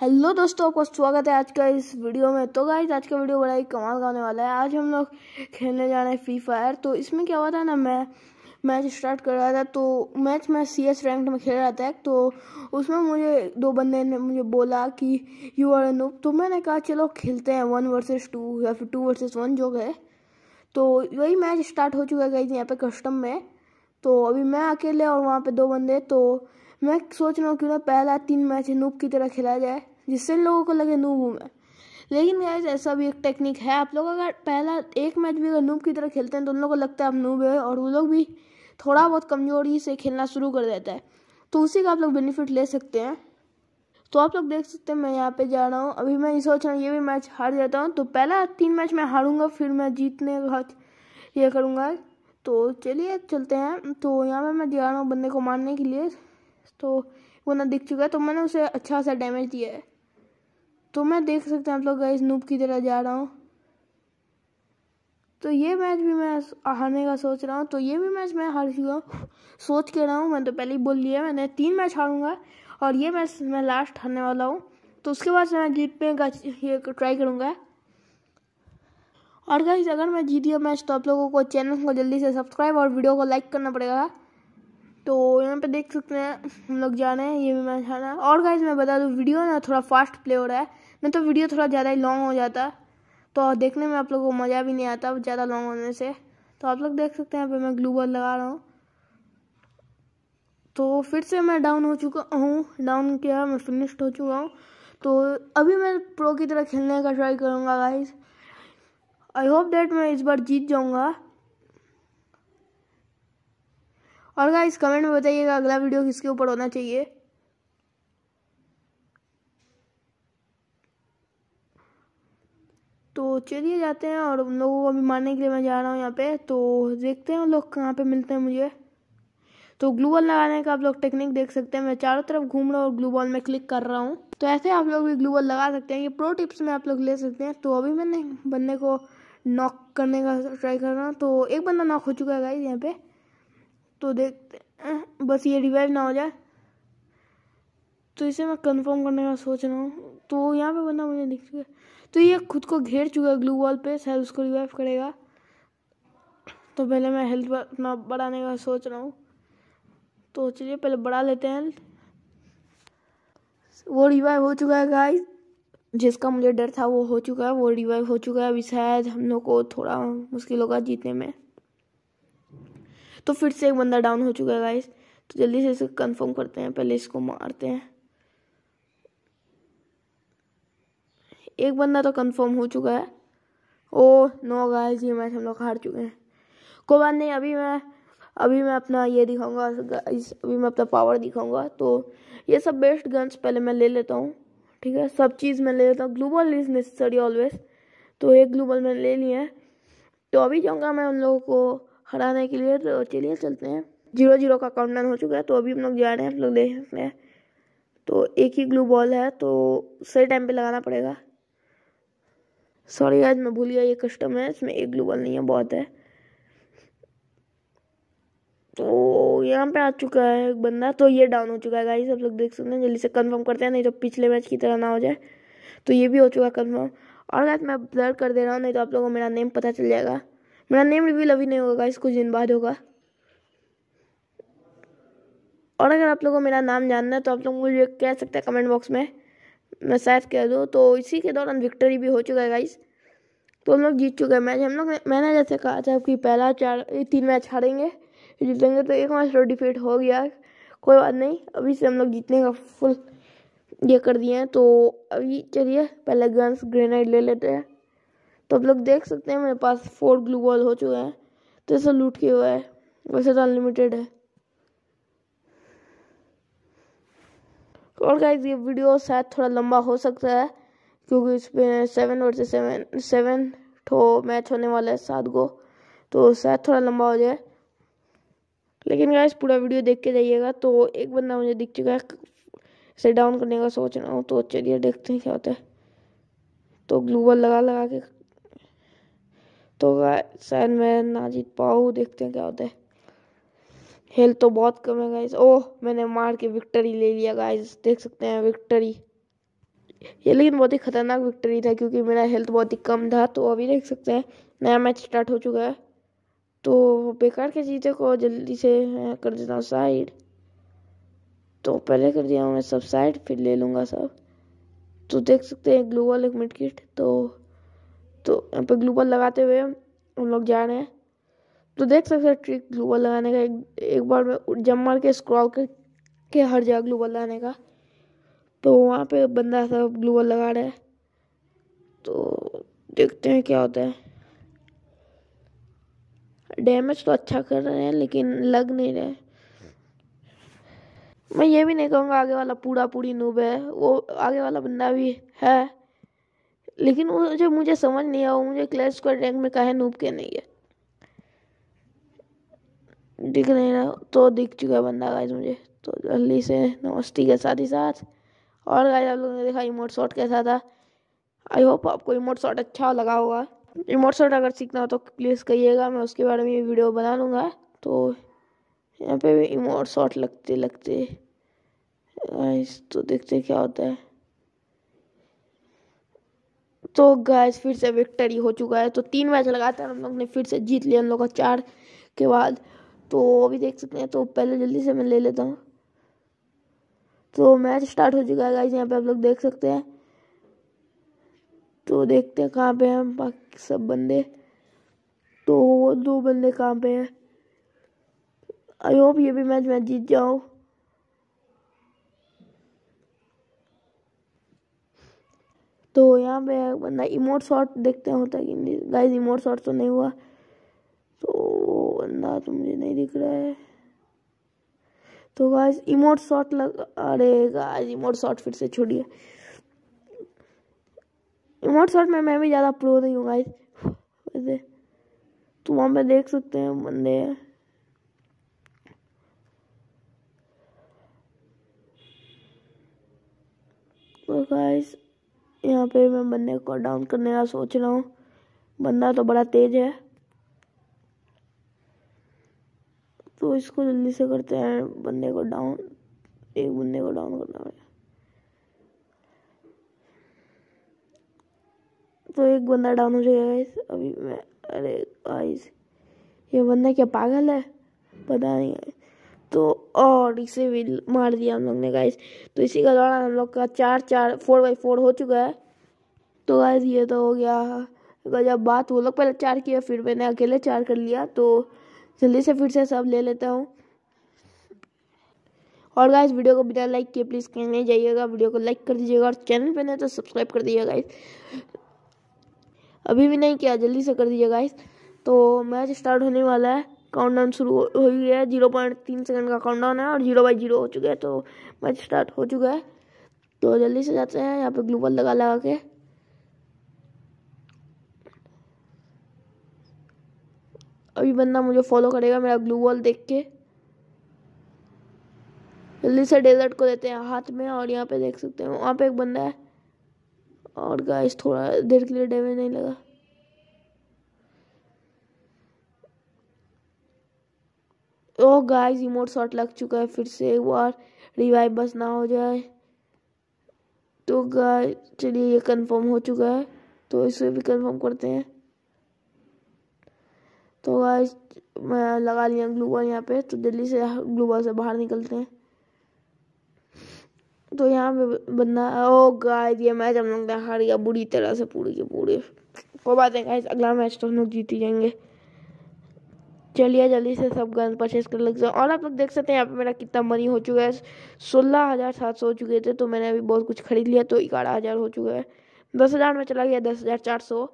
hello दोस्तों आपका स्वागत है आज का इस वीडियो में तो गाइज आज का वीडियो बड़ा ही कमाल का होने वाला है आज हम लोग खेलने जा रहे हैं फ्री फायर तो इसमें क्या हुआ था ना मैं मैच स्टार्ट कर रहा था तो मैच मैं सी एस रैंक में खेल रहा था तो उसमें मुझे दो बंदे ने मुझे बोला कि यू आर नूप तो मैंने कहा चलो खेलते हैं वन वर्सेस टू या फिर टू वर्सेस वन जो गए तो वही मैच स्टार्ट हो चुका है गाइज यहाँ पे कस्टम में तो अभी मैं अकेले और वहाँ पे दो बंदे तो मैं सोच रहा हूँ क्यों ना पहला तीन मैच नूब की तरह खेला जाए जिससे इन लोगों को लगे नूब हूँ मैं लेकिन यार ऐसा भी एक टेक्निक है आप लोग अगर पहला एक मैच भी अगर नूब की तरह खेलते हैं तो उन लोगों को लगता है आप नूब है और वो लोग भी थोड़ा बहुत कमजोरी से खेलना शुरू कर देता है तो उसी का आप लोग बेनिफिट ले सकते हैं तो आप लोग देख सकते हैं मैं यहाँ पे जा रहा हूँ अभी मैं ये सोच रहा हूँ ये भी मैच हार जाता हूँ तो पहला तीन मैच मैं हारूंगा फिर मैं जीतने का ये करूँगा तो चलिए चलते हैं तो यहाँ पे मैं जा रहा हूँ बंदे को मारने के लिए तो वो ना दिख चुका है तो मैंने उसे अच्छा सा डैमेज दिया है तो मैं देख सकते हैं आप लोग गाइस नूप की तरह जा रहा हूँ तो ये मैच भी मैं हारने का सोच रहा हूँ तो ये भी मैच मैं हार चुका हूँ सोच के रहा हूँ मैंने तो पहले ही बोल लिया मैंने तीन मैच हारूँगा और ये मैच मैं लास्ट हारने वाला हूँ तो उसके बाद से मैं जीतने का ये ट्राई करूँगा और गाइज अगर मैं जीत गया मैच तो आप लोगों को चैनल को जल्दी से सब्सक्राइब और वीडियो को लाइक करना पड़ेगा तो यहाँ पे देख सकते हैं हम लोग जा रहे हैं ये भी मैं जाना है और गाइज मैं बता दूँ वीडियो ना थोड़ा फास्ट प्ले हो रहा है नहीं तो वीडियो थोड़ा ज़्यादा ही लॉन्ग हो जाता है तो देखने में आप लोगों को मज़ा भी नहीं आता ज़्यादा लॉन्ग होने से तो आप लोग देख सकते हैं यहाँ पर मैं ग्लू बॉल लगा रहा हूँ तो फिर से मैं डाउन हो चुका हूँ डाउन किया मैं फिनिश्ड हो चुका हूँ तो अभी मैं प्रो की तरह खेलने का ट्राई करूँगा गाइज आई होप डेट मैं इस बार जीत जाऊँगा और गाइस कमेंट में बताइएगा अगला वीडियो किसके ऊपर होना चाहिए तो चलिए जाते हैं और उन लोगों को अभी मारने के लिए मैं जा रहा हूँ यहाँ पे तो देखते हैं उन लोग कहाँ पे मिलते हैं मुझे तो ग्लू बॉल लगाने का आप लोग टेक्निक देख सकते हैं मैं चारों तरफ घूम रहा हूँ और ग्लू बॉल में क्लिक कर रहा हूँ तो ऐसे आप लोग भी ग्लू बॉल लगा सकते हैं ये प्रो टिप्स में आप लोग ले सकते हैं तो अभी मैंने बंदे को नॉक करने का ट्राई कर रहा हूँ तो एक बंदा नॉक हो चुका है गाइज यहाँ पे तो देखते बस ये रिवाइव ना हो जाए तो इसे मैं कंफर्म करने का सोच रहा हूँ तो यहाँ पे बंदा मुझे दिख चुका है तो ये खुद को घेर चुका है ग्लू वॉल पे शायद उसको रिवाइव करेगा तो पहले मैं हेल्थ अपना बढ़ाने का सोच रहा हूँ तो चलिए पहले बढ़ा लेते हैं हेल्थ वो रिवाइव हो चुका है गाइस जिसका मुझे डर था वो हो चुका है वो रिवाइव हो चुका है अभी शायद हम लोग को थोड़ा मुश्किल होगा जीतने में तो फिर से एक बंदा डाउन हो चुका है गाइस तो जल्दी से इसे कंफर्म करते हैं पहले इसको मारते हैं एक बंदा तो कंफर्म हो चुका है ओ नो गाइस ये मैच हम लोग हार चुके हैं कोई बात नहीं अभी मैं अभी मैं अपना ये दिखाऊंगा गाइस अभी मैं अपना पावर दिखाऊंगा तो ये सब बेस्ट गन्स पहले मैं ले लेता हूँ ठीक है सब चीज़ मैं ले लेता हूँ ग्लूबल इज़ नेसेसरी ऑलवेज तो एक ग्लूबल मैंने ले लिया है तो अभी जाऊँगा मैं उन लोगों को हराने के लिए तो चलिए चलते हैं जीरो जीरो का डाउन हो चुका है तो अभी हम लोग जा रहे हैं हम लोग देख सकते हैं तो एक ही ग्लू बॉल है तो सही टाइम पे लगाना पड़ेगा सॉरी आज मैं भूल गया ये कस्टम है इसमें एक ग्लू बॉल नहीं है बहुत है तो यहाँ पे आ चुका है एक बंदा तो ये डाउन हो चुका है गाइस सब लोग देख सकते हैं जल्दी से कन्फर्म करते हैं नहीं तो पिछले मैच की तरह ना हो जाए तो ये भी हो चुका है कन्फर्म और गाइस मैं ब्लर कर दे रहा हूँ नहीं तो आप लोगों को मेरा नेम पता चल जाएगा मेरा नेम रिवील अभी नहीं होगा इसको दिन बाद होगा और अगर आप लोगों को मेरा नाम जानना है तो आप लोग मुझे कह सकते हैं कमेंट बॉक्स में मैं शायद कह दूँ तो इसी के दौरान विक्ट्री भी हो चुका है गाइस तो हम लोग जीत चुके हैं मैच हम लोग मैंने जैसे कहा था कि पहला चार तीन मैच हारेंगे जीतेंगे तो एक मैच तो डिफीट हो गया कोई बात नहीं अभी से हम लोग जीतने का फुल ये कर दिए हैं तो अभी चलिए पहले गन्स ग्रेनाइड ले लेते हैं तो आप लोग देख सकते हैं मेरे पास फोर ग्लू बॉल हो चुका है तो ऐसा लूट के हुआ है वैसे तो अनलिमिटेड है और गाइज ये वीडियो शायद थोड़ा लंबा हो सकता है क्योंकि इसमें सेवन और से सेवन सेवन ठो मैच होने वाला है सात को तो शायद थोड़ा लंबा हो जाए लेकिन गाइज पूरा वीडियो देख के जाइएगा तो एक बंदा मुझे दिख चुका है से डाउन करने का सोच रहा हूँ तो चलिए देखते हैं क्या होता है तो ग्लूबल लगा लगा के तो सैन मैं ना जीत पाऊँ देखते हैं क्या होता है हेल्थ तो बहुत कम है गाइस ओह मैंने मार के विक्ट्री ले लिया गाइस देख सकते हैं विक्ट्री ये लेकिन बहुत ही खतरनाक विक्ट्री था क्योंकि मेरा हेल्थ बहुत ही कम था तो अभी देख सकते हैं नया मैच स्टार्ट हो चुका है तो बेकार के जीते को जल्दी से हाँ, कर देता हूँ साइड तो पहले कर दिया हूँ मैं सब साइड फिर ले लूँगा सब तो देख सकते हैं ग्लोबल एक मिनट किट तो तो यहाँ पर ग्लूबल लगाते हुए हम लोग जा रहे हैं तो देख सकते हैं ट्रिक ग्लूबल लगाने का एक एक बार में जम मार के स्क्रॉल करके हर जगह ग्लूबल लगाने का तो वहाँ पे बंदा सब ग्लूबल लगा रहे हैं तो देखते हैं क्या होता है डैमेज तो अच्छा कर रहे हैं लेकिन लग नहीं रहे मैं ये भी नहीं कहूँगा आगे वाला पूरा पूरी नूब है वो आगे वाला बंदा भी है लेकिन वो जो मुझे समझ नहीं आया वो मुझे क्लास स्क्वाड रैंक में कहा नूब के नहीं है दिख नहीं रहा तो दिख चुका बंदा गाइज मुझे तो जल्दी से नमस्ती के साथ ही साथ और गाइज आप लोगों ने देखा इमोट शॉट कैसा था आई होप आपको इमोट शॉट अच्छा लगा होगा इमोट शॉट अगर सीखना हो तो प्लीज़ कहिएगा मैं उसके बारे में वीडियो बना लूँगा तो यहाँ पे भी इमोट शॉट लगते लगते तो देखते क्या होता है तो गैस फिर से विक्ट्री हो चुका है तो तीन मैच लगातार हम लोग ने फिर से जीत लिया हम लोग का चार के बाद तो अभी देख सकते हैं तो पहले जल्दी से मैं ले लेता हूँ तो मैच स्टार्ट हो चुका है गाइज यहाँ पे आप लोग देख सकते हैं तो देखते हैं कहाँ पे हैं बाकी सब बंदे तो दो बंदे कहाँ पे हैं आई होप ये भी मैच मैं जीत जाऊँ तो यहाँ पे बंदा इमोट शॉट देखते हैं होता है कि गाइस इमोट शॉट तो नहीं हुआ तो बंदा तो मुझे नहीं दिख रहा है तो गाइस इमोट शॉट लग अरे गाइस इमोट शॉट फिर से छोड़िए इमोट शॉट में मैं भी ज़्यादा प्रो नहीं हूँ गाइस वैसे तो वहाँ पे देख सकते हैं बंदे तो गाइस यहाँ पे मैं बंदे को डाउन करने का सोच रहा हूँ बंदा तो बड़ा तेज है तो इसको जल्दी से करते हैं बंदे को डाउन एक बंदे को डाउन करना है तो एक बंदा डाउन हो जाएगा गाइस अभी मैं अरे गाइस ये बंदा क्या पागल है पता नहीं है और इसे भी मार दिया हम लोग ने गाइस तो इसी के दौरान हम लोग का चार चार फोर बाई फोर हो चुका है तो गाइस ये तो हो गया गजब बात वो लोग पहले चार किया फिर मैंने अकेले चार कर लिया तो जल्दी से फिर से सब ले लेता हूँ और गाइस वीडियो को बिना लाइक किए प्लीज़ कहीं नहीं जाइएगा वीडियो को लाइक कर दीजिएगा और चैनल पर नहीं तो सब्सक्राइब कर दीजिएगा गाइस अभी भी नहीं किया जल्दी से कर दीजिए गाइस तो मैच स्टार्ट होने वाला है काउंटडाउन शुरू हो गया है जीरो पॉइंट तीन सेकेंड का काउंटडाउन है और जीरो बाई जीरो हो चुका है तो मैच स्टार्ट हो चुका है तो जल्दी से जाते हैं यहाँ पे ग्लूबल लगा लगा के अभी बंदा मुझे फॉलो करेगा मेरा ग्लू वॉल देख के जल्दी से डेजर्ट को देते हैं हाथ में और यहाँ पे देख सकते हैं वहाँ पे एक बंदा है और गाइस थोड़ा देर के लिए डैमेज नहीं लगा ओह गाइस रिमोट शॉट लग चुका है फिर से एक बार रिवाइव बस ना हो जाए तो गाय चलिए ये कंफर्म हो चुका है तो इसे भी कंफर्म करते हैं तो गाय मैं लगा लिया ग्लूबॉल यहाँ पे तो जल्दी से ग्लूबॉल से बाहर निकलते हैं तो यहाँ पे बंदा ओ गाय ये मैच हम लोग ने हार गया बुरी तरह से पूरी के पूरे कोई बात नहीं गाइस अगला मैच तो हम लोग जीत ही जाएंगे चलिए जल्दी से सब गन परचेज कर लग जाओ और आप लोग देख सकते हैं यहाँ पे मेरा कितना मनी हो चुका है सोलह हज़ार सात सौ हो चुके थे तो मैंने अभी बहुत कुछ खरीद लिया तो ग्यारह हज़ार हो चुका है दस हज़ार में चला गया दस हज़ार चार सौ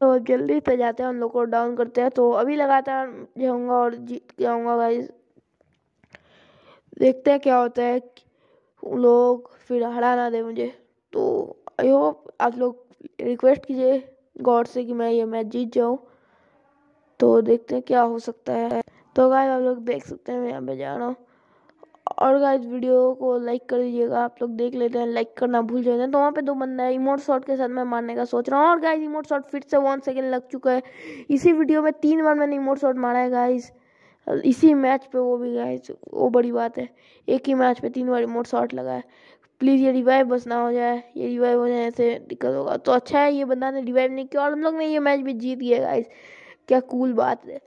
तो जल्दी से जाते हैं उन लोग को डाउन करते हैं तो अभी लगातार जाऊँगा और जीत के आऊँगा गाइज देखते हैं क्या होता है लोग फिर हरा ना दे मुझे तो आई होप आप लोग रिक्वेस्ट कीजिए गॉड से कि मैं ये मैच जीत जाऊँ तो देखते हैं क्या हो सकता है तो गाय आप लोग देख सकते हैं मैं यहाँ पे जा रहा हूँ और गाय वीडियो को लाइक कर दीजिएगा आप लोग देख लेते हैं लाइक करना भूल जाते हैं तो वहाँ पे दो बंदा है इमोट शॉट के साथ मैं मारने का सोच रहा हूँ और गाइज इमोट शॉट फिर से वन सेकेंड लग चुका है इसी वीडियो में तीन बार मैंने इमोट शॉट मारा है गाइज इसी मैच पे वो भी गाइस वो बड़ी बात है एक ही मैच पे तीन बार इमोट शॉट लगा है प्लीज़ ये रिवाइव बस ना हो जाए ये रिवाइव हो जाए ऐसे दिक्कत होगा तो अच्छा है ये बंदा ने रिवाइव नहीं किया और हम लोग ने ये मैच भी जीत गया गाइज़ क्या कूल बात है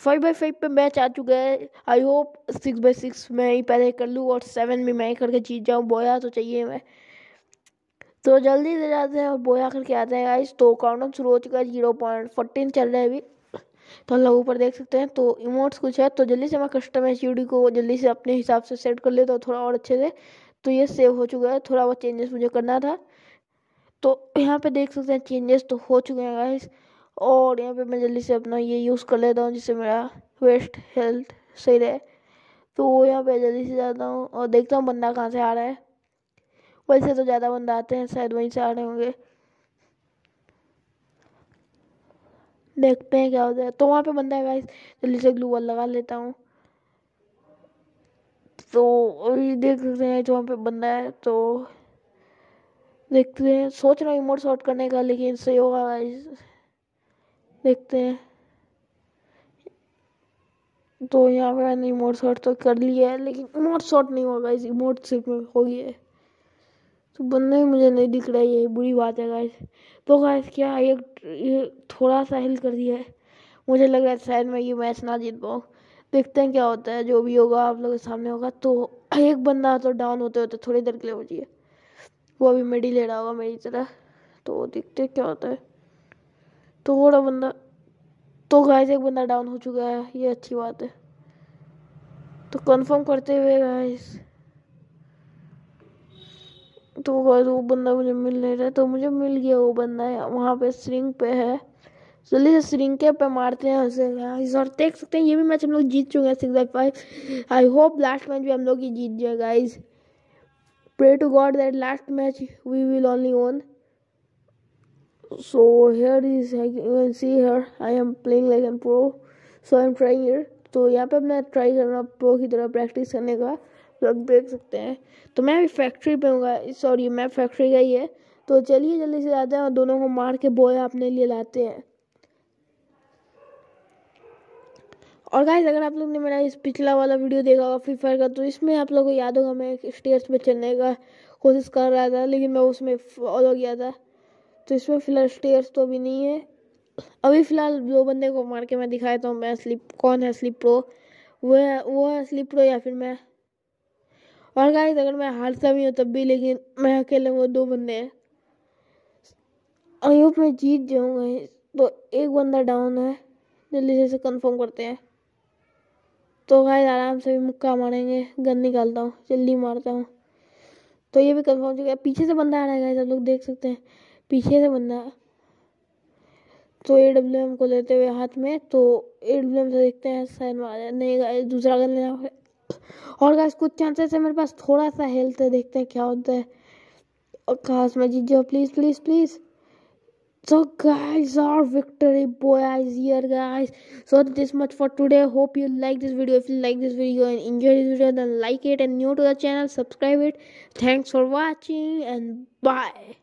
फाइव बाई फाइव पे मैच आ चुका है I hope six by six मैं ही पहले कर लूँ और सेवन में मैं ही करके जीत जाऊँ बोया तो चाहिए मैं तो जल्दी से जाते हैं और बोया करके आते हैं गाइस तो ऑन शुरू हो चुका है जीरो पॉइंट फोर्टीन चल रहा है अभी तो हम लोग ऊपर देख सकते हैं तो इमोट्स कुछ है तो जल्दी से मैं कस्टम एच को जल्दी से अपने हिसाब से सेट कर लेता तो हूँ थोड़ा और अच्छे से तो ये सेव हो चुका है थोड़ा बहुत चेंजेस मुझे करना था तो यहाँ पे देख सकते हैं चेंजेस तो हो चुके हैं गाइस और यहाँ पे मैं जल्दी से अपना ये यूज़ कर लेता हूँ जिससे मेरा वेस्ट हेल्थ सही रहे तो यहाँ पे जल्दी से जाता हूँ और देखता हूँ बंदा कहाँ से आ रहा है वैसे तो ज़्यादा बंदा आते हैं शायद वहीं से आ रहे होंगे देखते हैं क्या होता है तो वहाँ पे बंदा है गाइस जल्दी से ग्लू लगा लेता हूँ तो अभी देख सकते हैं जो वहाँ पे बंदा है तो देखते हैं सोच रहा हूँ मोड शॉर्ट करने का लेकिन सही होगा गाइस देखते हैं तो यहाँ पे मैंने इमोट शॉट तो कर लिया है लेकिन इमोट शॉट नहीं होगा इस इमोट सिर्फ में हो गया है तो बंदे मुझे नहीं दिख रहा है ये बुरी बात है गाइस तो गाइस क्या ये, थोड़ा सा हिल कर दिया है मुझे लग रहा है शायद मैं ये मैच ना जीत पाऊँ देखते हैं क्या होता है जो भी होगा आप लोगों के सामने होगा तो एक बंदा तो डाउन होते होते थोड़ी देर के लिए हो जाइए वो अभी मेडी ले रहा होगा मेरी तरह तो देखते हैं क्या होता है थोड़ा तो बंदा तो गाइस एक बंदा डाउन हो चुका है ये अच्छी बात है तो कंफर्म करते हुए गाइस तो गाइस वो बंदा मुझे मिल नहीं रहा तो मुझे मिल गया वो बंदा है वहाँ पे सरिंग पे है चलिए सरिंग के पे मारते हैं उसे गाइस और देख सकते हैं ये भी मैच हम लोग जीत चुके हैं six by five I hope last match भी हम लोग ही जीत जाए guys pray to God that last match we will only won so here is you can see here I am playing like a pro so I am trying here तो यहाँ पे मैं ट्राई कर रहा हूँ प्रो की तरह practice करने का लोग देख सकते हैं तो मैं भी फैक्ट्री पे हूँ सॉरी मैं फैक्ट्री का ही है तो चलिए जल्दी से जाते हैं और दोनों को मार के बोया अपने लिए लाते हैं और गाइस अगर आप लोग ने मेरा इस पिछला वाला वीडियो देखा होगा फ्री फायर का तो इसमें आप लोगों को याद होगा मैं स्टेयर्स पे चलने का कोशिश कर रहा था लेकिन मैं उसमें फॉलो किया था तो इसमें फिलहाल स्टेयर्स तो अभी नहीं है अभी फ़िलहाल दो बंदे को मार के मैं दिखाया था तो मैं स्लिप कौन है स्लिप प्रो वो है वो है स्लिप प्रो या फिर मैं और गाइस अगर मैं हारता भी हूँ तब भी लेकिन मैं अकेले वो दो बंदे हैं और यूप में जीत जाऊँगा तो एक बंदा डाउन है जल्दी से कंफर्म करते हैं तो गाइस आराम से भी मुक्का मारेंगे गन निकालता हूँ जल्दी मारता हूँ तो ये भी कंफर्म हो चुका है पीछे से बंदा आ रहा है गाइस आप लोग देख सकते हैं पीछे से बंदा तो ए डब्ल्यू एम को लेते हुए हाथ में तो ए डब्ल्यू एम से देखते हैं साइन मार नहीं गाइस दूसरा गन लेना और गाइस कुछ चांसेस है मेरे पास थोड़ा सा हेल्थ है देखते हैं क्या होता है और खास में जीत जाओ please please please so guys our victory booyah here guys so this much for today hope you like this video if you like this video and enjoy this video then like it and new to the channel subscribe it thanks for watching and bye